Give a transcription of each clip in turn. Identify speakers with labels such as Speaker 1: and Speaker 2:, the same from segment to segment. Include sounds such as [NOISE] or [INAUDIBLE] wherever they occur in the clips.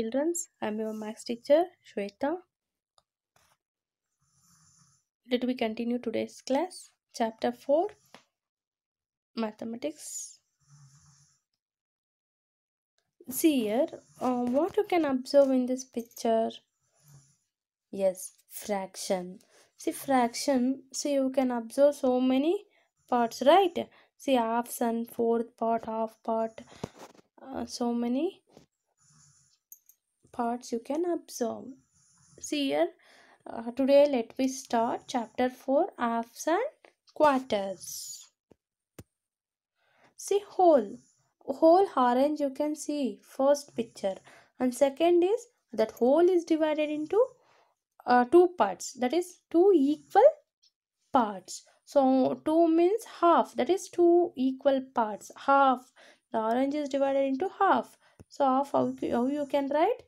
Speaker 1: childrens. I am your maths teacher Shweta. Let we continue today's class? Chapter 4 Mathematics. See here uh, what you can observe in this picture. Yes, fraction. See fraction, see you can observe so many parts, right? See halves and fourth part, half part, uh, so many parts you can absorb see here uh, today let me start chapter 4 halves and quarters see whole whole orange you can see first picture and second is that whole is divided into uh, two parts that is two equal parts so two means half that is two equal parts half the orange is divided into half so half how, how you can write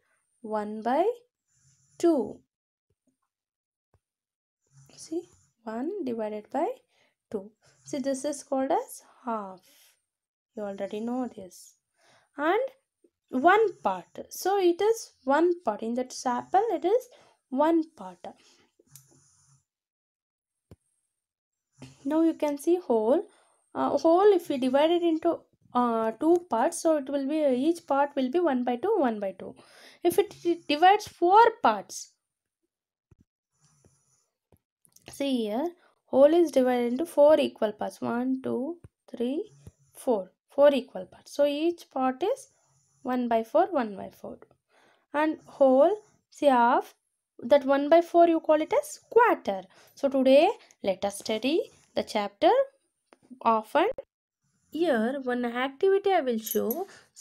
Speaker 1: 1 by 2 see 1 divided by 2 see this is called as half you already know this and one part so it is one part in that sample it is one part now you can see whole uh, whole if we divide it into uh, two parts so it will be each part will be 1 by 2 1 by 2 if it divides four parts see here whole is divided into four equal parts one two three four four equal parts so each part is 1 by 4 1 by 4 and whole see half that 1 by 4 you call it as quarter so today let us study the chapter often here one activity i will show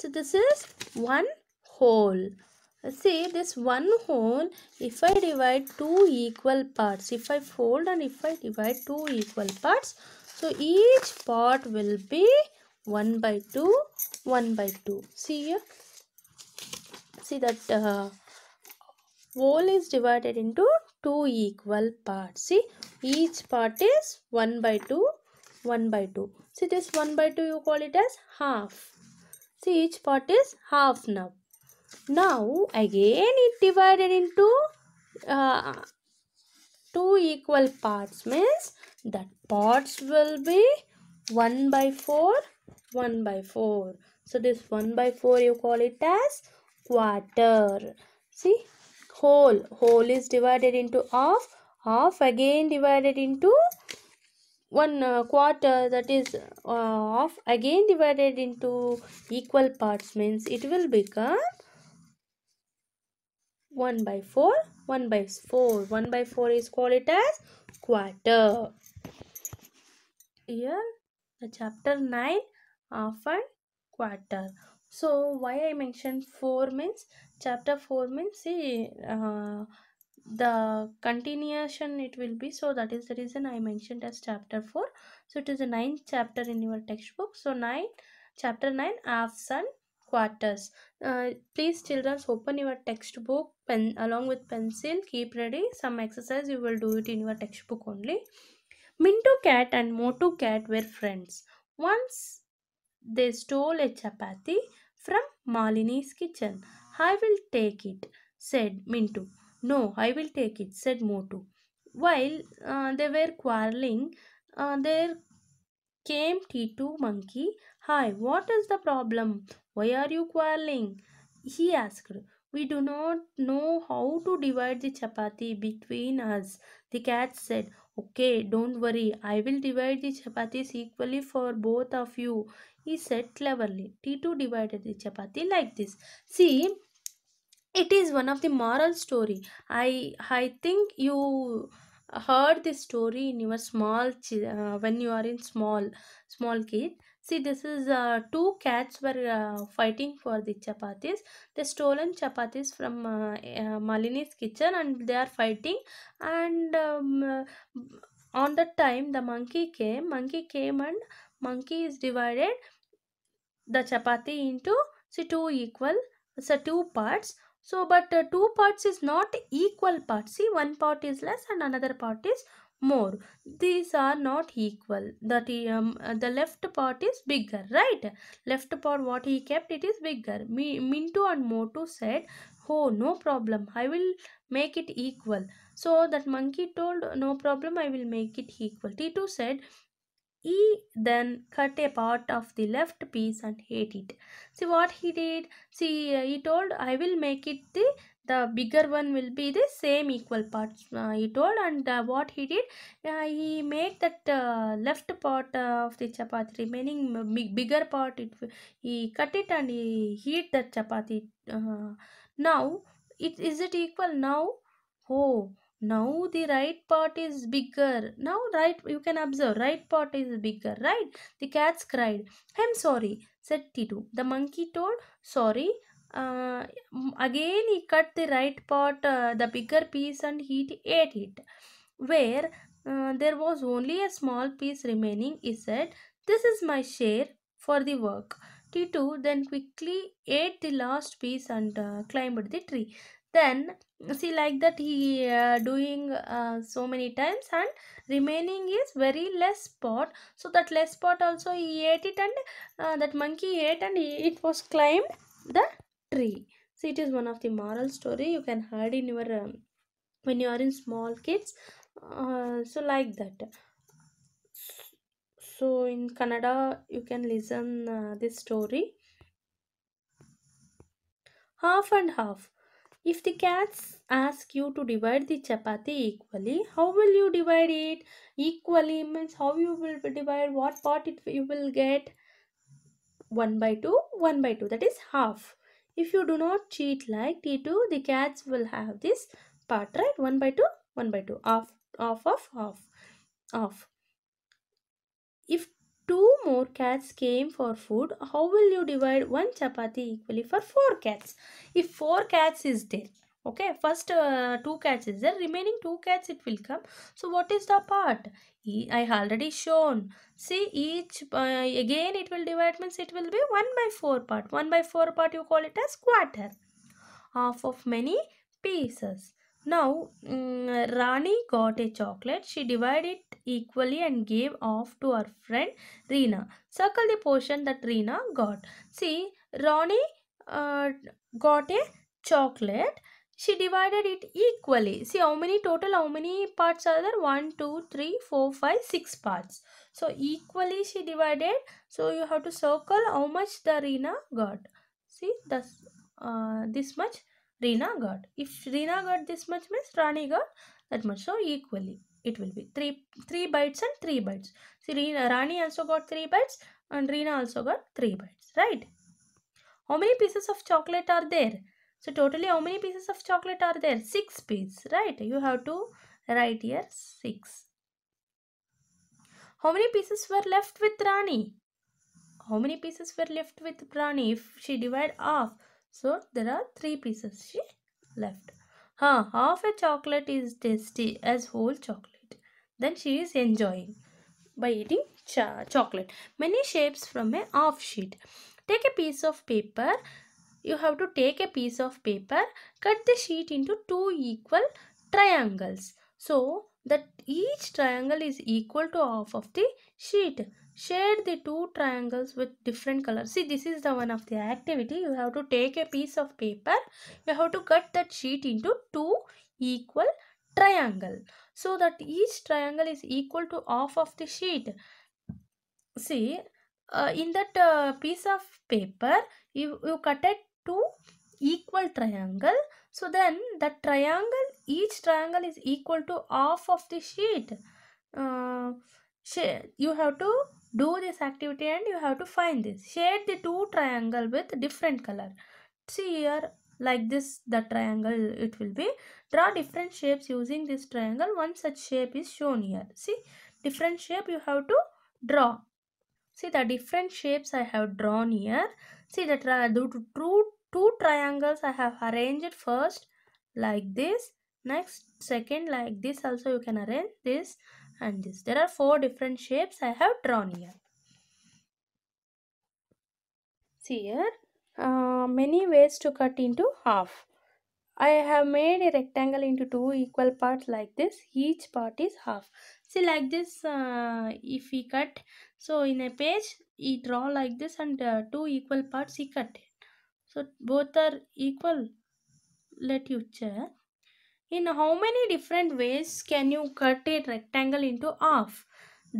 Speaker 1: so this is one whole see this one whole if I divide two equal parts if I fold and if I divide two equal parts so each part will be 1 by 2 1 by 2 see here see that uh, whole is divided into two equal parts see each part is 1 by 2 1 by 2 see this 1 by 2 you call it as half see each part is half now now again it divided into uh, two equal parts means that parts will be 1 by 4, 1 by 4. So this 1 by 4 you call it as quarter. See whole, whole is divided into half, half again divided into one uh, quarter that is uh, half again divided into equal parts means it will become 1 by 4, 1 by 4. 1 by 4 is called it as quarter. Here the chapter 9 of a quarter. So why I mentioned 4 means chapter 4 means see uh, the continuation it will be so that is the reason I mentioned as chapter 4. So it is the ninth chapter in your textbook. So 9 chapter 9 halves and quarters. Uh, please children open your textbook pen along with pencil keep ready some exercise you will do it in your textbook only minto cat and motu cat were friends once they stole a chapati from malini's kitchen i will take it said mintu no i will take it said motu while uh, they were quarreling uh, there came T2 monkey. Hi, what is the problem? Why are you quarreling? He asked. We do not know how to divide the chapati between us. The cat said, Okay, don't worry. I will divide the chapatis equally for both of you. He said cleverly. T2 divided the chapati like this. See, it is one of the moral story. I, I think you heard this story in your small uh, when you are in small small kid See, this is uh, two cats were uh, fighting for the chapatis. They stolen chapatis from uh, eh, uh, Malini's kitchen and they are fighting. And um, on that time, the monkey came. Monkey came and monkey is divided the chapati into see, two equal, so two parts. So, but uh, two parts is not equal parts. See, one part is less and another part is more these are not equal that um, uh, the left part is bigger right left part what he kept it is bigger Me, mintu and motu said oh no problem i will make it equal so that monkey told no problem i will make it equal T two said he then cut a part of the left piece and ate it see what he did see uh, he told i will make it the the bigger one will be the same equal parts uh, he told and uh, what he did uh, he made that uh, left part of the chapati remaining bigger part it he cut it and he heat that chapati uh, now it is it equal now oh now the right part is bigger now right you can observe right part is bigger right the cats cried i'm sorry said Tito. the monkey told sorry uh, again he cut the right part uh, the bigger piece and he ate it where uh, there was only a small piece remaining he said this is my share for the work t2 then quickly ate the last piece and uh, climbed the tree then see like that he uh, doing uh, so many times and remaining is very less pot so that less pot also he ate it and that monkey ate and he, it was climbed the tree so it is one of the moral story you can heard in your um, when you are in small kids uh, so like that so in Canada you can listen uh, this story half and half if the cats ask you to divide the chapati equally, how will you divide it? Equally means how you will divide, what part it you will get? 1 by 2, 1 by 2, that is half. If you do not cheat like T2, the cats will have this part, right? 1 by 2, 1 by 2, off, off, off, off, off. If two more cats came for food, how will you divide one chapati equally for four cats? If four cats is there, okay, first uh, two cats is there, remaining two cats it will come. So what is the part? I already shown. See each, uh, again it will divide means it will be 1 by 4 part. 1 by 4 part you call it as quarter. Half of many pieces. Now, um, Rani got a chocolate. She divided it equally and gave off to her friend Reena. Circle the portion that Reena got. See, Rani uh, got a chocolate she divided it equally see how many total how many parts are there 1 2 3 4 5 6 parts so equally she divided so you have to circle how much the Rina got see this uh, this much Rina got if Rina got this much means Rani got that much so equally it will be 3 3 bites and 3 bites see Rina, Rani also got 3 bites and Rina also got 3 bites right how many pieces of chocolate are there so totally how many pieces of chocolate are there? 6 pieces, right? You have to write here 6. How many pieces were left with Rani? How many pieces were left with Rani if she divide half? So there are 3 pieces she left. Huh, half a chocolate is tasty as whole chocolate. Then she is enjoying by eating ch chocolate. Many shapes from a half sheet. Take a piece of paper you have to take a piece of paper, cut the sheet into two equal triangles. So that each triangle is equal to half of the sheet. Shade the two triangles with different colors. See this is the one of the activity. You have to take a piece of paper. You have to cut that sheet into two equal triangle. So that each triangle is equal to half of the sheet. See uh, in that uh, piece of paper you, you cut it two equal triangle. So then the triangle, each triangle is equal to half of the sheet. Uh, you have to do this activity and you have to find this. Shade the two triangle with different color. See here like this the triangle it will be. Draw different shapes using this triangle. One such shape is shown here. See different shape you have to draw. See the different shapes I have drawn here. See the two, two triangles I have arranged first like this. Next second like this also you can arrange this and this. There are four different shapes I have drawn here. See here uh, many ways to cut into half. I have made a rectangle into two equal parts like this. Each part is half. See like this uh, if we cut. So in a page we draw like this and uh, two equal parts we cut it. So both are equal. Let you check. In how many different ways can you cut a rectangle into half?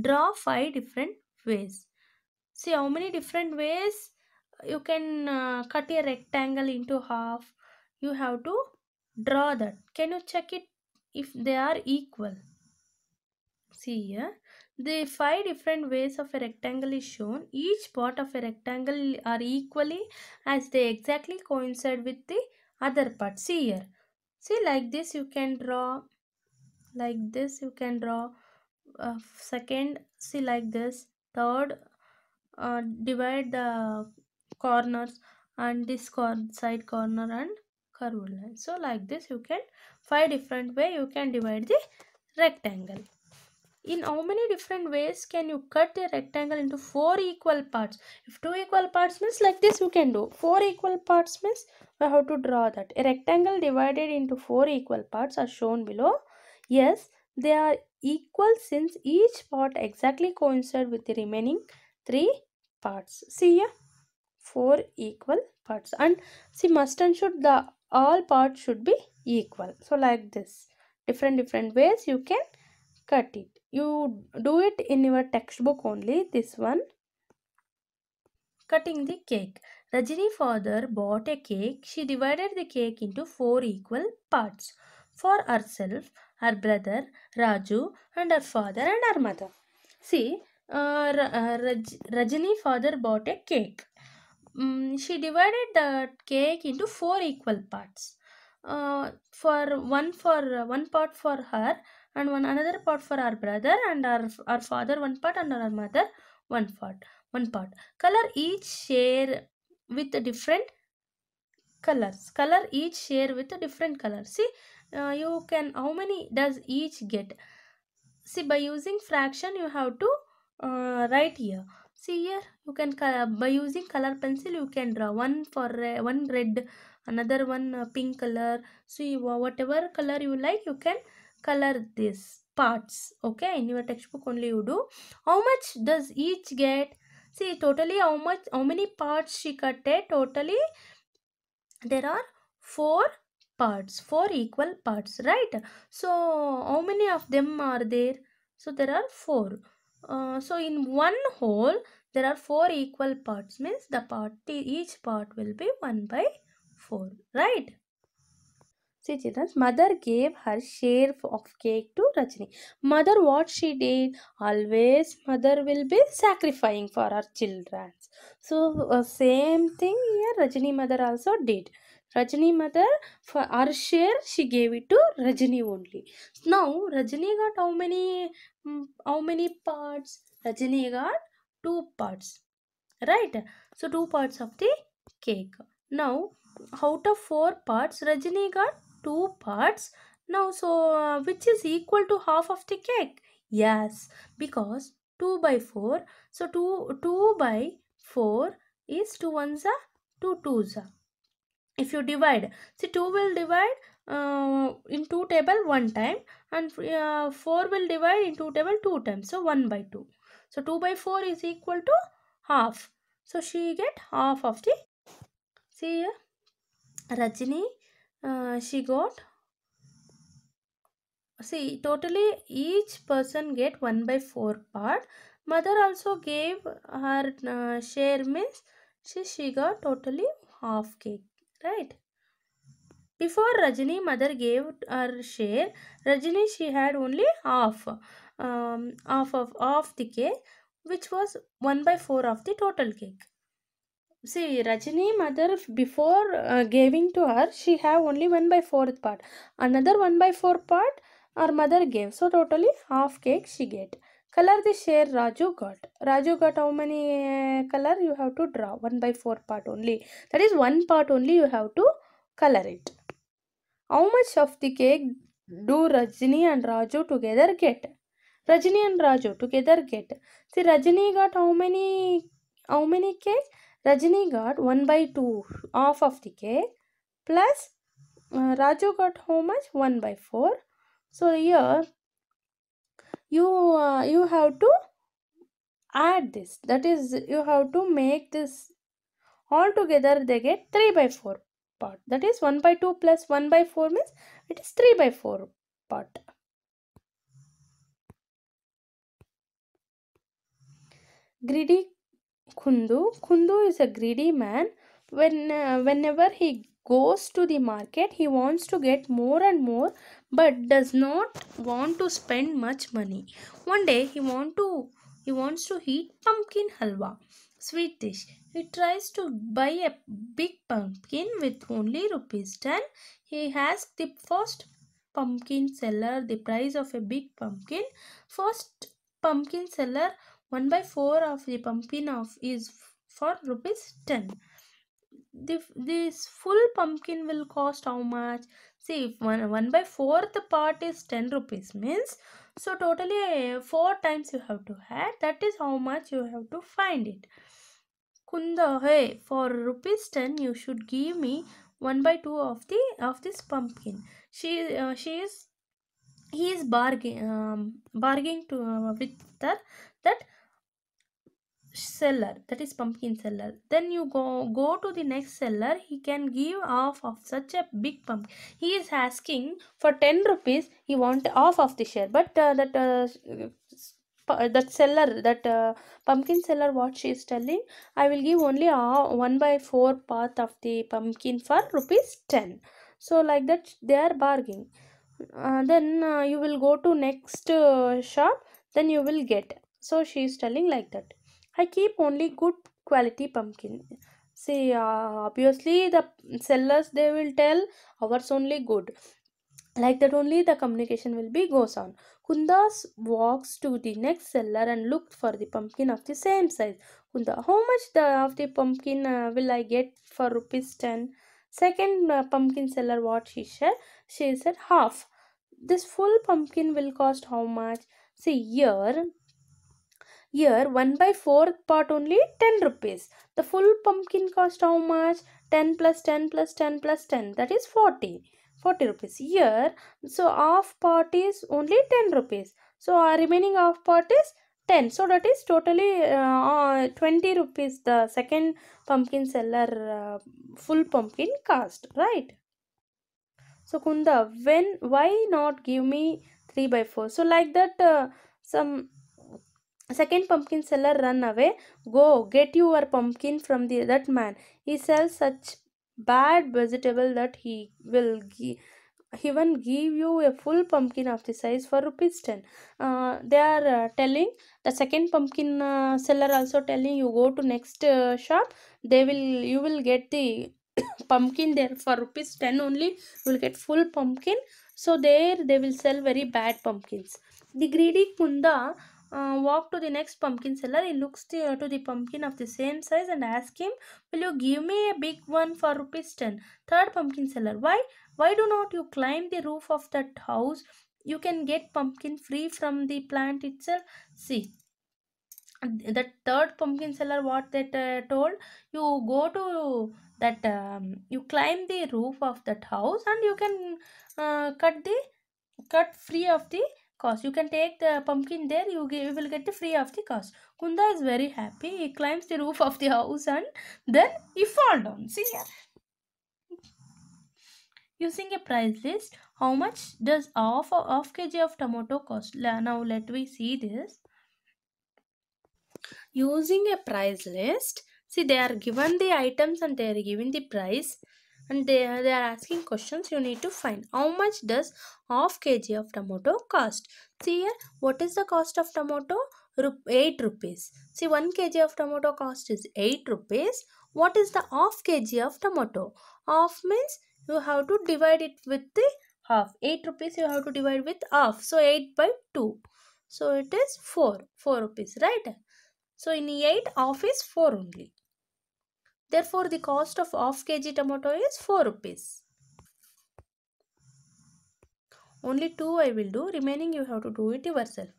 Speaker 1: Draw five different ways. See how many different ways you can uh, cut a rectangle into half you have to draw that can you check it if they are equal see here the five different ways of a rectangle is shown each part of a rectangle are equally as they exactly coincide with the other part see here see like this you can draw like this you can draw uh, second see like this third uh, divide the corners and this cor side corner and curved line so like this you can five different way you can divide the rectangle in how many different ways can you cut a rectangle into four equal parts if two equal parts means like this you can do four equal parts means I have to draw that a rectangle divided into four equal parts are shown below yes they are equal since each part exactly coincide with the remaining three parts see here four equal parts and see must and should the all parts should be equal so like this different different ways you can cut it you do it in your textbook only this one cutting the cake rajini father bought a cake she divided the cake into four equal parts for herself her brother raju and her father and her mother see uh, uh Raj rajini father bought a cake Mm, she divided the cake into four equal parts. Uh, for one for uh, one part for her and one another part for our brother and our our father one part and our mother one part one part. Color each share with a different colors. Color each share with a different color. See, uh, you can how many does each get? See, by using fraction, you have to uh, write here see here you can color, by using color pencil you can draw one for uh, one red another one uh, pink color See uh, whatever color you like you can color these parts okay in your textbook only you do how much does each get see totally how much how many parts she cut? cutted totally there are four parts four equal parts right so how many of them are there so there are four uh, so in one whole there are four equal parts means the part each part will be 1 by 4 right See children, mother gave her share of cake to Rajni. Mother what she did? Always mother will be sacrificing for her children. So uh, same thing here Rajni mother also did. Rajani mother for our share she gave it to Rajani only. Now Rajani got how many mm, how many parts? Rajani got two parts. Right? So two parts of the cake. Now out of four parts Rajani got two parts. Now so uh, which is equal to half of the cake? Yes, because 2 by 4. So 2, 2 by 4 is 2 ones are 2 twos are if you divide see 2 will divide uh, in 2 table one time and uh, 4 will divide in 2 table two times so 1 by 2 so 2 by 4 is equal to half so she get half of the see here rajini uh, she got see totally each person get 1 by 4 part mother also gave her uh, share means she, she got totally half cake right before rajini mother gave her share rajini she had only half um, half of half the cake which was 1 by 4 of the total cake see rajini mother before uh, giving to her she have only 1 by 4th part another 1 by 4 part her mother gave so totally half cake she get color the share raju got raju got how many uh, color you have to draw 1 by 4 part only that is one part only you have to color it how much of the cake do rajni and raju together get rajni and raju together get see rajni got how many how many cake rajni got 1 by 2 half of the cake plus uh, raju got how much 1 by 4 so here you uh, you have to add this that is you have to make this all together they get 3 by 4 part that is 1 by 2 plus 1 by 4 means it is 3 by 4 part greedy khundu khundu is a greedy man when uh, whenever he goes to the market he wants to get more and more but does not want to spend much money one day he want to he wants to eat pumpkin halwa sweet dish he tries to buy a big pumpkin with only rupees 10 he asks the first pumpkin seller the price of a big pumpkin first pumpkin seller 1 by 4 of the pumpkin of is for rupees 10 this full pumpkin will cost how much see if one, 1 by 4th part is 10 rupees means so totally uh, 4 times you have to add that is how much you have to find it kunda hey for rupees 10 you should give me 1 by 2 of the of this pumpkin she uh, she is he is bargaining um, bargaining to uh, with her that seller that is pumpkin seller then you go go to the next seller he can give off of such a big pumpkin he is asking for 10 rupees he want off of the share but uh, that uh, that seller that uh, pumpkin seller what she is telling i will give only a uh, 1 by 4 part of the pumpkin for rupees 10 so like that they are bargaining uh, then uh, you will go to next uh, shop then you will get so she is telling like that I keep only good quality pumpkin. See, uh, obviously the sellers they will tell ours only good. Like that only the communication will be goes on. Kundas walks to the next seller and looked for the pumpkin of the same size. Kunda, how much the, of the pumpkin uh, will I get for rupees 10? Second uh, pumpkin seller what she said? She said half. This full pumpkin will cost how much? See here here 1 by 4th part only 10 rupees. The full pumpkin cost how much? 10 plus 10 plus 10 plus 10 that is 40. 40 rupees. Here so half part is only 10 rupees. So our remaining half part is 10. So that is totally uh, 20 rupees the second pumpkin seller uh, full pumpkin cost right. So Kunda when why not give me 3 by 4. So like that uh, some Second, pumpkin seller run away. Go, get your pumpkin from the, that man. He sells such bad vegetable that he will give even give you a full pumpkin of the size for rupees 10 uh, they are uh, telling the second pumpkin uh, seller also telling you go to next uh, shop they will you will get the [COUGHS] pumpkin there for rupees 10 only you will get full pumpkin so there they will sell very bad pumpkins the greedy kunda uh, walk to the next pumpkin seller he looks to, to the pumpkin of the same size and asks him will you give me a big one for rupees 10 third pumpkin seller why why do not you climb the roof of that house you can get pumpkin free from the plant itself see the third pumpkin seller what that uh, told you go to that um, you climb the roof of that house and you can uh, cut the cut free of the cost. You can take the pumpkin there, you, you will get free of the cost. Kunda is very happy. He climbs the roof of the house and then he falls down. See here. Using a price list, how much does half, half kg of tomato cost? Now let me see this. Using a price list, see they are given the items and they are given the price and they, they are asking questions you need to find how much does half kg of tomato cost see here what is the cost of tomato 8 rupees see 1 kg of tomato cost is 8 rupees what is the half kg of tomato half means you have to divide it with the half 8 rupees you have to divide with half so 8 by 2 so it is 4 4 rupees right so in 8 half is 4 only Therefore, the cost of half kg tomato is 4 rupees. Only 2 I will do. Remaining you have to do it yourself.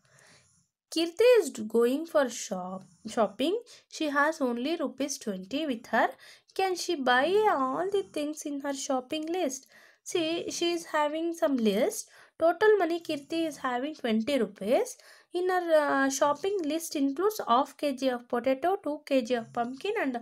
Speaker 1: Kirti is going for shop shopping. She has only rupees 20 with her. Can she buy all the things in her shopping list? See, she is having some list. Total money Kirti is having 20 rupees. In her uh, shopping list includes half kg of potato, 2 kg of pumpkin and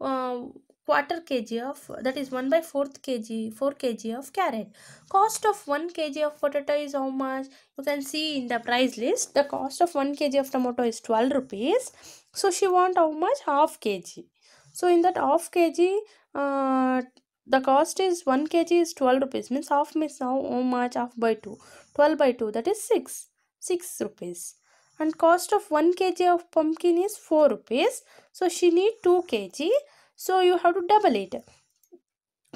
Speaker 1: um, quarter kg of that is 1 by 4th kg 4 kg of carrot cost of 1 kg of potato is how much you can see in the price list the cost of 1 kg of tomato is 12 rupees so she want how much half kg so in that half kg uh, the cost is 1 kg is 12 rupees means half means how much half by 2 12 by 2 that is 6 6 rupees and cost of 1 kg of pumpkin is 4 rupees. So she need 2 kg. So you have to double it.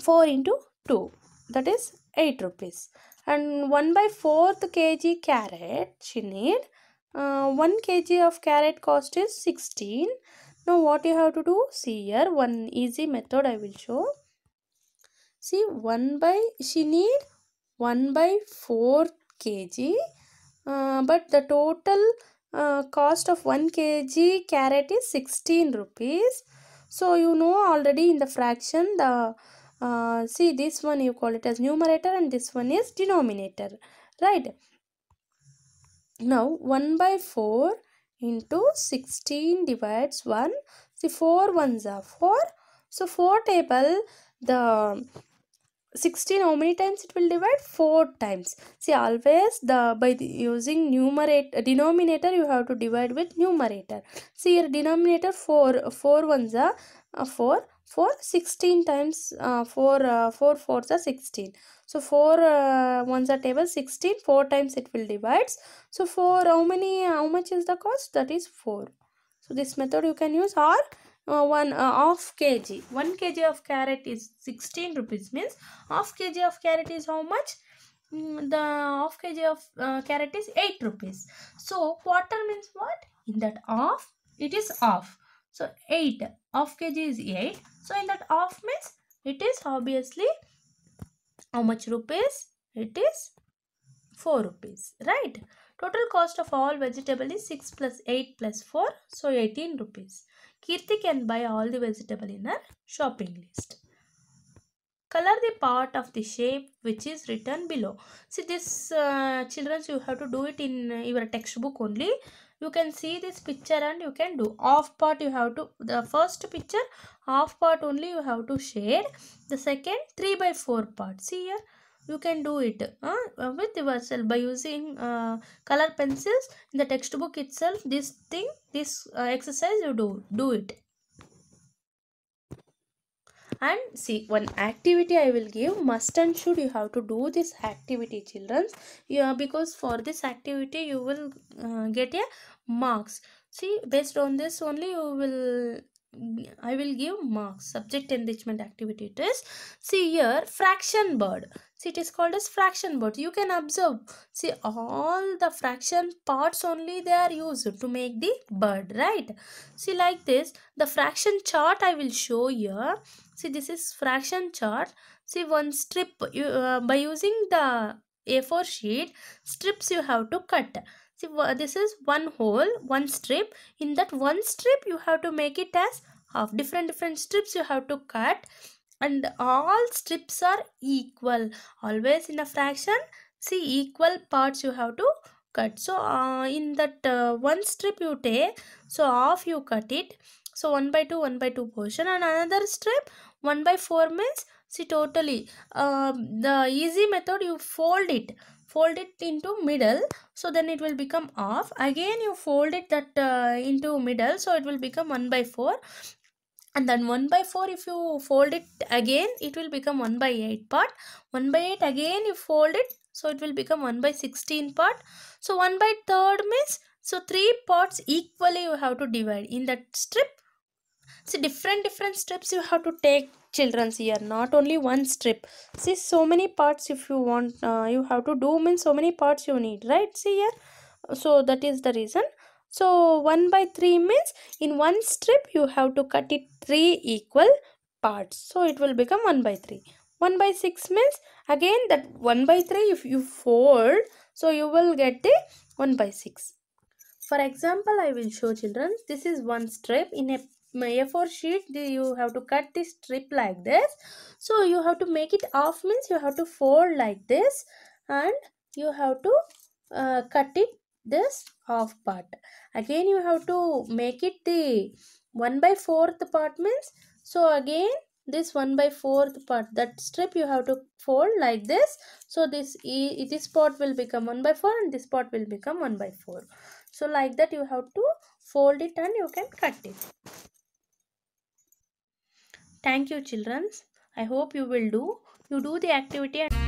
Speaker 1: 4 into 2 that is 8 rupees. And 1 by 4th kg carrot she need. Uh, 1 kg of carrot cost is 16. Now what you have to do? See here one easy method I will show. See 1 by she need 1 by 4 kg uh, but the total uh, cost of 1 kg carrot is 16 rupees so you know already in the fraction the uh, see this one you call it as numerator and this one is denominator right now 1 by 4 into 16 divides 1 see 4 ones are 4 so 4 table the 16 how many times it will divide 4 times see always the by the, using numerator denominator you have to divide with numerator see your denominator 4 4 ones are uh, 4 4 16 times uh, 4 uh, 4 fours are 16 so 4 uh, ones are table 16 4 times it will divides so 4 how many how much is the cost that is 4 so this method you can use or uh, one uh, half kg 1 kg of carrot is 16 rupees means half kg of carrot is how much mm, the half kg of uh, carrot is 8 rupees so quarter means what in that half it is half so 8 half kg is 8 so in that half means it is obviously how much rupees it is 4 rupees right Total cost of all vegetable is 6 plus 8 plus 4. So 18 rupees. Kirti can buy all the vegetable in her shopping list. Color the part of the shape which is written below. See this uh, children you have to do it in uh, your textbook only. You can see this picture and you can do. Half part you have to, the first picture half part only you have to shade. The second 3 by 4 part. See here you can do it uh, with yourself by using uh, color pencils in the textbook itself this thing this uh, exercise you do do it and see one activity i will give must and should you have to do this activity children yeah because for this activity you will uh, get a marks see based on this only you will I will give marks. Subject enrichment activity it is. See here fraction bird. See it is called as fraction bird. You can observe. See all the fraction parts only they are used to make the bird right. See like this the fraction chart I will show here. See this is fraction chart. See one strip you, uh, by using the A4 sheet strips you have to cut see this is one whole one strip in that one strip you have to make it as half different different strips you have to cut and all strips are equal always in a fraction see equal parts you have to cut so uh, in that uh, one strip you take so half you cut it so 1 by 2 1 by 2 portion and another strip 1 by 4 means see totally uh, the easy method you fold it fold it into middle so then it will become half again you fold it that uh, into middle so it will become 1 by 4 and then 1 by 4 if you fold it again it will become 1 by 8 part 1 by 8 again you fold it so it will become 1 by 16 part so 1 by third means so three parts equally you have to divide in that strip see different different strips you have to take children's year not only one strip see so many parts if you want uh, you have to do means so many parts you need right see here so that is the reason so 1 by 3 means in one strip you have to cut it 3 equal parts so it will become 1 by 3 1 by 6 means again that 1 by 3 if you fold so you will get the 1 by 6 for example, I will show children. This is one strip in a a4 sheet you have to cut this strip like this so you have to make it off means you have to fold like this and you have to uh, cut it this half part again you have to make it the 1 by 4th part means so again this 1 by 4th part that strip you have to fold like this so this this part will become 1 by 4 and this part will become 1 by 4 so like that you have to fold it and you can cut it Thank you children. I hope you will do. You do the activity.